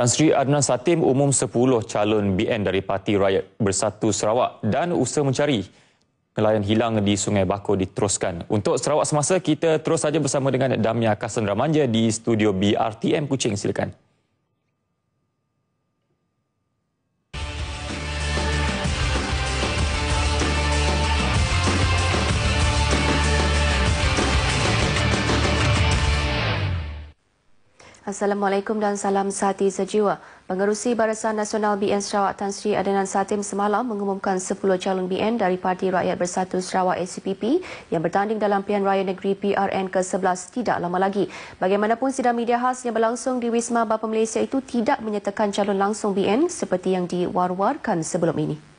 Tan Sri Adnan Satim umum 10 calon BN dari Parti Rakyat Bersatu Sarawak dan usaha mencari nelayan hilang di Sungai Bako diteruskan. Untuk Sarawak semasa, kita terus saja bersama dengan Damia Kasen Manja di studio BRTM Kuching. Silakan. Assalamualaikum dan salam sehati sejiwa. Pengerusi Barisan Nasional BN Sarawak Tan Sri Adenan Satim semalam mengumumkan 10 calon BN dari Parti Rakyat Bersatu Sarawak ACPP yang bertanding dalam pilihan raya negeri PRN ke-11 tidak lama lagi. Bagaimanapun sidang media khas yang berlangsung di Wisma Bapa Malaysia itu tidak menyatakan calon langsung BN seperti yang diwar-warkan sebelum ini.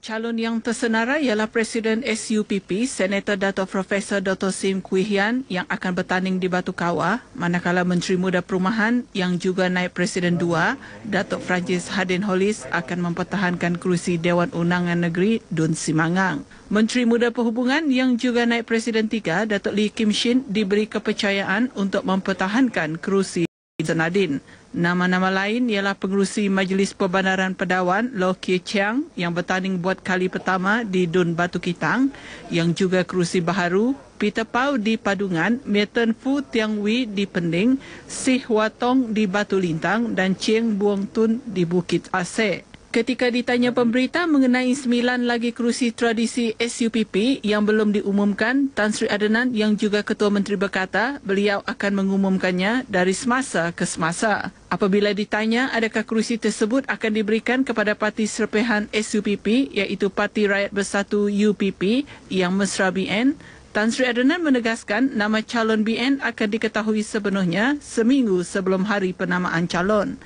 Calon yang tersenarai ialah Presiden SUPP, Senator Dato' Profesor Dr. Sim Kui Hian yang akan bertanding di Batu Kawah, manakala Menteri Muda Perumahan yang juga naik Presiden II, Dato' Francis Hadin Holis akan mempertahankan kerusi Dewan Undangan Negeri Dun Simangang. Menteri Muda Perhubungan yang juga naik Presiden III, Dato' Lee Kim Shin diberi kepercayaan untuk mempertahankan kerusi Zanadin. Nama-nama lain ialah pengerusi Majlis Perbandaran Pedawan Loh Kie Chiang yang bertanding buat kali pertama di Dun Batu Kitang yang juga kerusi baharu Peter Pau di Padungan, Merton Fu Tiang Wei di Pending, Si Huatong di Batu Lintang dan Cheng Buong Tun di Bukit Aseh. Ketika ditanya pemberita mengenai sembilan lagi kerusi tradisi SUPP yang belum diumumkan, Tan Sri Adenan yang juga Ketua Menteri berkata beliau akan mengumumkannya dari semasa ke semasa. Apabila ditanya adakah kerusi tersebut akan diberikan kepada parti serpehan SUPP iaitu Parti Rakyat Bersatu UPP yang mesra BN, Tan Sri Adenan menegaskan nama calon BN akan diketahui sepenuhnya seminggu sebelum hari penamaan calon.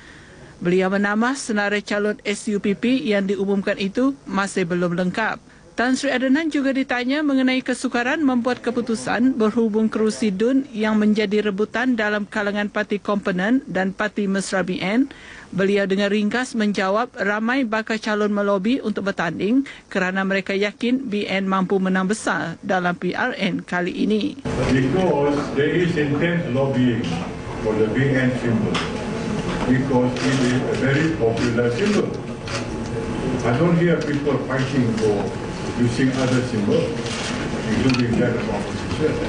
Beliau menambah senarai calon SUPP yang diumumkan itu masih belum lengkap. Tan Sri Adenan juga ditanya mengenai kesukaran membuat keputusan berhubung kerusi DUN yang menjadi rebutan dalam kalangan parti komponen dan parti Mesra BN. Beliau dengan ringkas menjawab ramai bakal calon melobi untuk bertanding kerana mereka yakin BN mampu menang besar dalam PRN kali ini. Because there is intense lobbying for the BN symbol. because it is a very popular symbol. I don't hear people fighting for using other symbols, including that of opposition,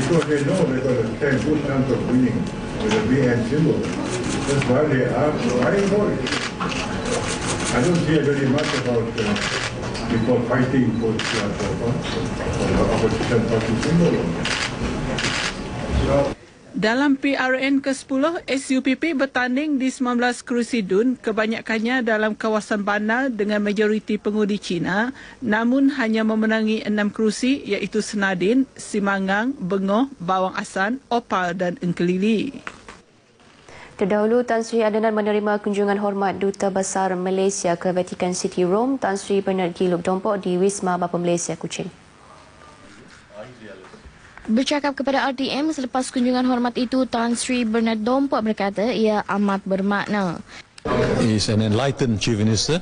because they know they got a ten good chance of winning with a BN symbol. That's why they are fighting for it. I don't hear very much about uh, people fighting for, for, uh, for the opposition party symbol. So, Dalam PRN ke-10, SUPP bertanding di 19 kerusi DUN kebanyakannya dalam kawasan bandar dengan majoriti pengundi China namun hanya memenangi 6 kerusi iaitu Senadin, Simangang, Bengoh, Bawang Asan, Opal dan Engkelili. Terdahulu, Tan Sri Adnan menerima kunjungan hormat Duta Besar Malaysia ke Vatican City Rome, Tan Sri Bernard Gilup Dompok di Wisma Bapa Malaysia, Kuching. Bercakap kepada RTM selepas kunjungan hormat itu, Tan Sri Bernard Dompok berkata ia amat bermakna. He is an enlightened chief minister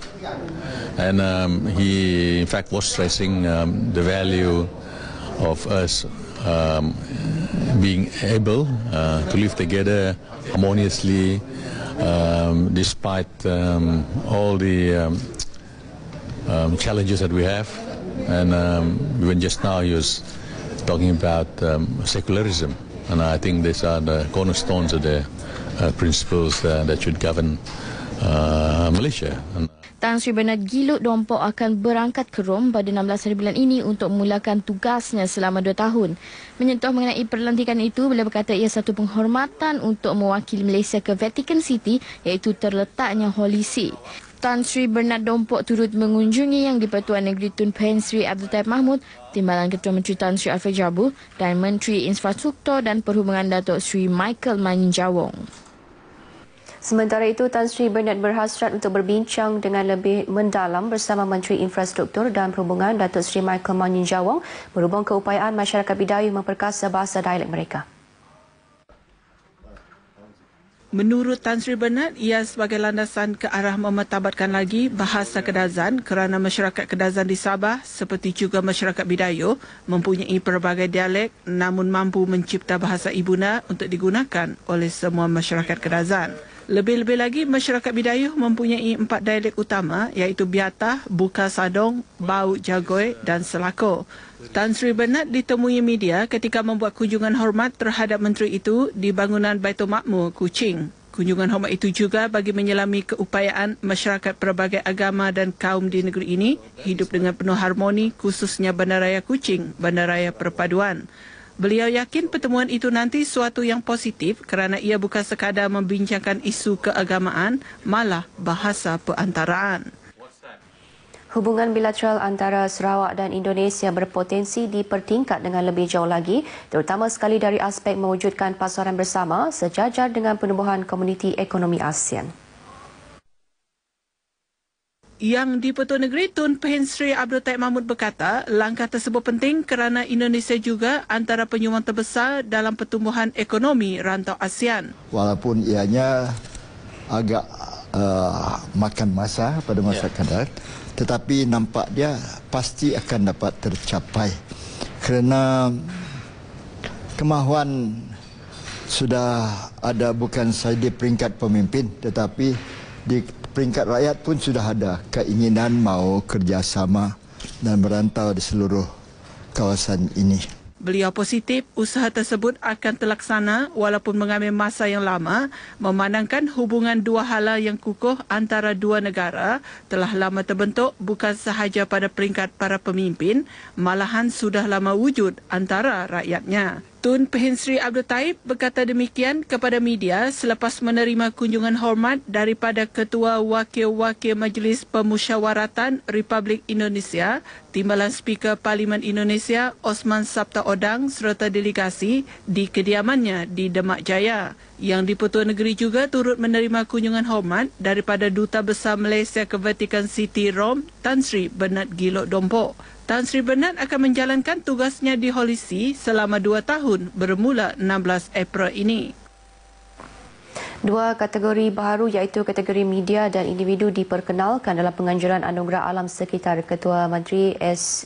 and um, he in fact was stressing um, the value of us um, being able uh, to live together harmoniously um, despite um, all the um, um, challenges that we have and um, even just now he was talking about um, secularism. And I think these are the cornerstones of the uh, principles uh, that should govern uh, Malaysia. And Tan Sri Bernard Gilut Dompok akan berangkat ke Rom pada 16 hari bulan ini untuk mulakan tugasnya selama dua tahun. Menyentuh mengenai perlantikan itu, beliau berkata ia satu penghormatan untuk mewakili Malaysia ke Vatican City iaitu terletaknya Holy See. Tan Sri Bernard Dompok turut mengunjungi Yang di-Pertuan Negeri Tun Pen Sri Abdul Taib Mahmud, Timbalan Ketua Menteri Tan Sri Alfred Jabu dan Menteri Infrastruktur dan Perhubungan Datuk Sri Michael Manjawong. Sementara itu, Tan Sri Bernard berhasrat untuk berbincang dengan lebih mendalam bersama Menteri Infrastruktur dan Perhubungan Datuk Sri Michael Manjawong berhubung keupayaan masyarakat bidayuh memperkasa bahasa dialek mereka. Menurut Tan Sri Bernard, ia sebagai landasan ke arah memetabatkan lagi bahasa Kedazan kerana masyarakat Kedazan di Sabah seperti juga masyarakat Bidayo mempunyai pelbagai dialek namun mampu mencipta bahasa ibuna untuk digunakan oleh semua masyarakat Kedazan. Lebih-lebih lagi masyarakat Bidayuh mempunyai empat dialek utama iaitu Biatah, Buka Sadong, Bau Jagoi dan Selako. Tan Sri Bernard ditemui media ketika membuat kunjungan hormat terhadap menteri itu di bangunan Baitul Makmur, Kuching. Kunjungan hormat itu juga bagi menyelami keupayaan masyarakat pelbagai agama dan kaum di negeri ini hidup dengan penuh harmoni khususnya Bandaraya Kuching, Bandaraya Perpaduan. Beliau yakin pertemuan itu nanti suatu yang positif kerana ia bukan sekadar membincangkan isu keagamaan, malah bahasa perantaraan. Hubungan bilateral antara Sarawak dan Indonesia berpotensi dipertingkat dengan lebih jauh lagi, terutama sekali dari aspek mewujudkan pasaran bersama sejajar dengan penubuhan komuniti ekonomi ASEAN. Yang di-Pertuan Negeri Tun Pahin Sri Abdul Taib Mahmud berkata, langkah tersebut penting kerana Indonesia juga antara penyumbang terbesar dalam pertumbuhan ekonomi rantau ASEAN. Walaupun ianya agak uh, makan masa pada masa yeah. kadar, tetapi nampak dia pasti akan dapat tercapai kerana kemahuan sudah ada bukan saya di peringkat pemimpin tetapi di peringkat rakyat pun sudah ada keinginan mau kerjasama dan merantau di seluruh kawasan ini. Beliau positif usaha tersebut akan terlaksana walaupun mengambil masa yang lama memandangkan hubungan dua hala yang kukuh antara dua negara telah lama terbentuk bukan sahaja pada peringkat para pemimpin malahan sudah lama wujud antara rakyatnya. Tun Pahin Sri Abdul Taib berkata demikian kepada media selepas menerima kunjungan hormat daripada Ketua Wakil-Wakil Majlis Pemusyawaratan Republik Indonesia, Timbalan Speaker Parlimen Indonesia Osman Sabta Odang serta delegasi di kediamannya di Demak Jaya. Yang di-Pertuan Negeri juga turut menerima kunjungan hormat daripada Duta Besar Malaysia ke Vatican City Rom, Tan Sri Bernard Gilok Dompok. Tan Sri Bernard akan menjalankan tugasnya di Holy See selama dua tahun bermula 16 April ini. Dua kategori baru iaitu kategori media dan individu diperkenalkan dalam penganjuran anugerah alam sekitar Ketua Menteri S.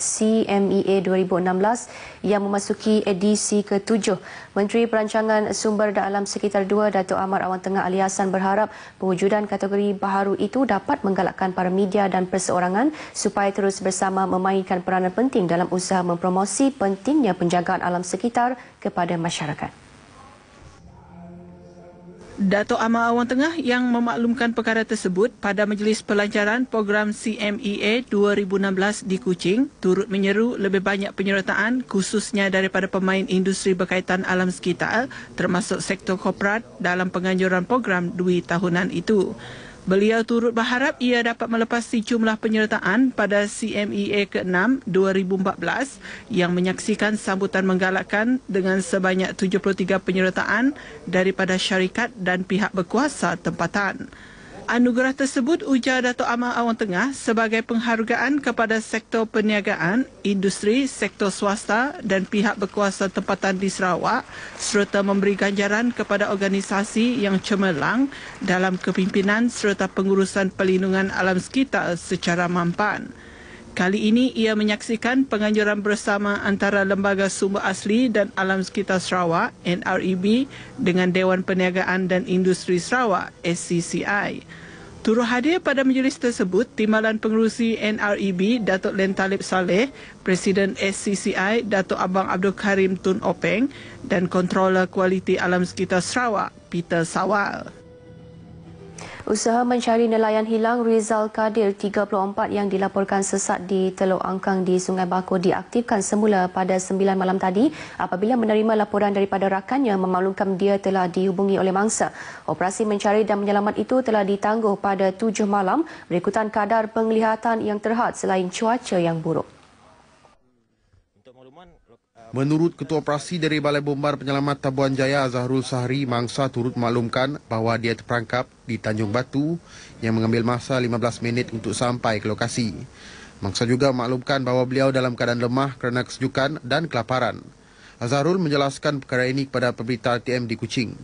CMEA 2016 yang memasuki edisi ke-7. Menteri Perancangan Sumber dan Alam Sekitar 2 Dato' Amar Awang Tengah Aliasan berharap pewujudan kategori baharu itu dapat menggalakkan para media dan perseorangan supaya terus bersama memainkan peranan penting dalam usaha mempromosi pentingnya penjagaan alam sekitar kepada masyarakat. Dato' Amar Awang Tengah yang memaklumkan perkara tersebut pada Majlis Pelancaran Program CMEA 2016 di Kuching turut menyeru lebih banyak penyertaan khususnya daripada pemain industri berkaitan alam sekitar termasuk sektor korporat dalam penganjuran program Dui Tahunan itu. Beliau turut berharap ia dapat melepasi jumlah penyertaan pada CMEA ke-6 2014 yang menyaksikan sambutan menggalakkan dengan sebanyak 73 penyertaan daripada syarikat dan pihak berkuasa tempatan. Anugerah tersebut ujar Dato' Amar Awang Tengah sebagai penghargaan kepada sektor perniagaan, industri, sektor swasta dan pihak berkuasa tempatan di Sarawak serta memberi ganjaran kepada organisasi yang cemerlang dalam kepimpinan serta pengurusan pelindungan alam sekitar secara mampan. Kali ini ia menyaksikan penganjuran bersama antara Lembaga Sumber Asli dan Alam Sekitar Sarawak NREB dengan Dewan Perniagaan dan Industri Sarawak SCCI. Turut hadir pada majlis tersebut Timbalan Pengerusi NREB Datuk Len Talib Saleh, Presiden SCCI Datuk Abang Abdul Karim Tun Openg dan Controller Kualiti Alam Sekitar Sarawak Peter Sawal. Usaha mencari nelayan hilang Rizal Kadir 34 yang dilaporkan sesat di Teluk Angkang di Sungai Bako diaktifkan semula pada 9 malam tadi apabila menerima laporan daripada rakannya memaklumkan dia telah dihubungi oleh mangsa. Operasi mencari dan menyelamat itu telah ditangguh pada 7 malam berikutan kadar penglihatan yang terhad selain cuaca yang buruk. Menurut Ketua Operasi dari Balai Bombar Penyelamat Tabuan Jaya Azharul Sahri, mangsa turut maklumkan bahawa dia terperangkap di Tanjung Batu yang mengambil masa 15 minit untuk sampai ke lokasi. Mangsa juga maklumkan bahawa beliau dalam keadaan lemah kerana kesejukan dan kelaparan. Azharul menjelaskan perkara ini kepada pemberita RTM di Kuching.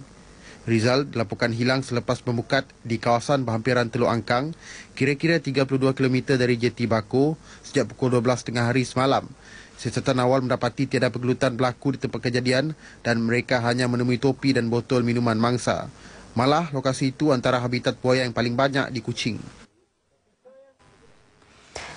Rizal dilaporkan hilang selepas membukat di kawasan berhampiran Teluk Angkang, kira-kira 32 km dari Jeti Bako sejak pukul 12.30 hari semalam. Siasatan awal mendapati tiada pergelutan berlaku di tempat kejadian dan mereka hanya menemui topi dan botol minuman mangsa. Malah, lokasi itu antara habitat buaya yang paling banyak di Kuching.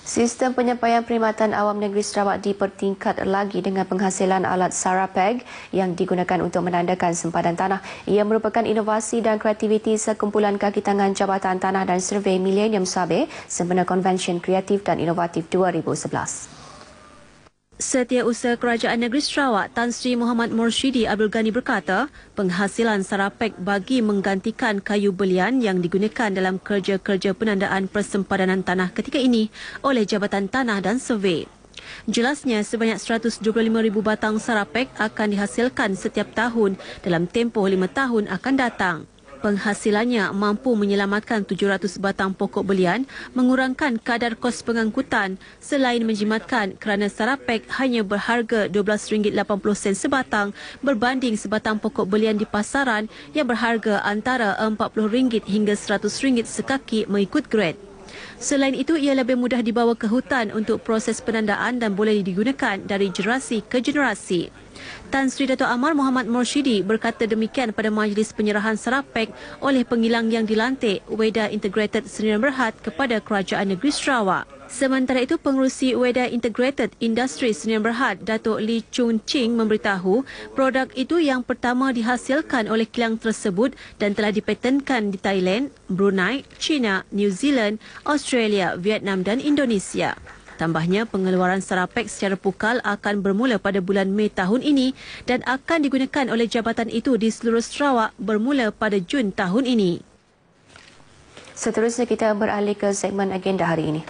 Sistem penyampaian perkhidmatan awam negeri Sarawak dipertingkat lagi dengan penghasilan alat Sarapeg yang digunakan untuk menandakan sempadan tanah. Ia merupakan inovasi dan kreativiti sekumpulan kaki tangan Jabatan Tanah dan survey Millennium Sabe sempena Convention Kreatif dan Inovatif 2011. Setiausaha Kerajaan Negeri Sarawak Tan Sri Muhammad Morshidi Abdul Ghani berkata, penghasilan Sarapek bagi menggantikan kayu belian yang digunakan dalam kerja-kerja penandaan persempadanan tanah ketika ini oleh Jabatan Tanah dan Survey. Jelasnya, sebanyak 125,000 batang Sarapek akan dihasilkan setiap tahun dalam tempoh lima tahun akan datang. Penghasilannya mampu menyelamatkan 700 batang pokok belian, mengurangkan kadar kos pengangkutan selain menjimatkan kerana sarapek hanya berharga RM12.80 sebatang berbanding sebatang pokok belian di pasaran yang berharga antara RM40 hingga RM100 sekaki mengikut grade. Selain itu, ia lebih mudah dibawa ke hutan untuk proses penandaan dan boleh digunakan dari generasi ke generasi. Tan Sri Dato' Amar Muhammad Morshidi berkata demikian pada majlis penyerahan serapek oleh pengilang yang dilantik Weda Integrated Senior Berhad kepada Kerajaan Negeri Sarawak. Sementara itu, pengurusi Weda Integrated Industries Sdn Bhd Datuk Li Chung Ching memberitahu, produk itu yang pertama dihasilkan oleh kilang tersebut dan telah dipatenkan di Thailand, Brunei, China, New Zealand, Australia, Vietnam dan Indonesia. Tambahnya, pengeluaran Sarapek secara pukal akan bermula pada bulan Mei tahun ini dan akan digunakan oleh jabatan itu di seluruh Sarawak bermula pada Jun tahun ini. Seterusnya kita beralih ke segmen agenda hari ini.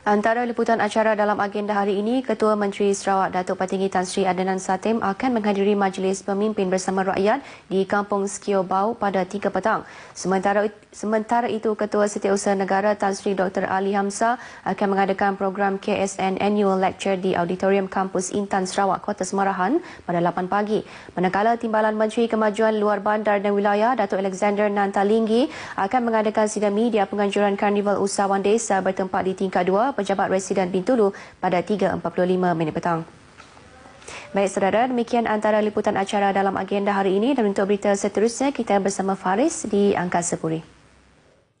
Antara liputan acara dalam agenda hari ini, Ketua Menteri Sarawak Datuk Patinggi Tan Sri Adnan Satim akan menghadiri Majlis Pemimpin Bersama Rakyat di Kampung Sekio Bau pada 3 petang. Sementara, sementara itu, Ketua Setiausaha Negara Tan Sri Dr. Ali Hamsa akan mengadakan program KSN Annual Lecture di Auditorium Kampus Intan Sarawak Kota Semarahan pada 8 pagi. Manakala Timbalan Menteri Kemajuan Luar Bandar dan Wilayah Datuk Alexander Nantalinggi akan mengadakan sidang media penganjuran Karnival Usahawan Desa bertempat di tingkat 2 pejabat residen Bintulu pada 3.45 minit petang. Baik saudara, demikian antara liputan acara dalam agenda hari ini dan untuk berita seterusnya kita bersama Faris di Angkasa Puri.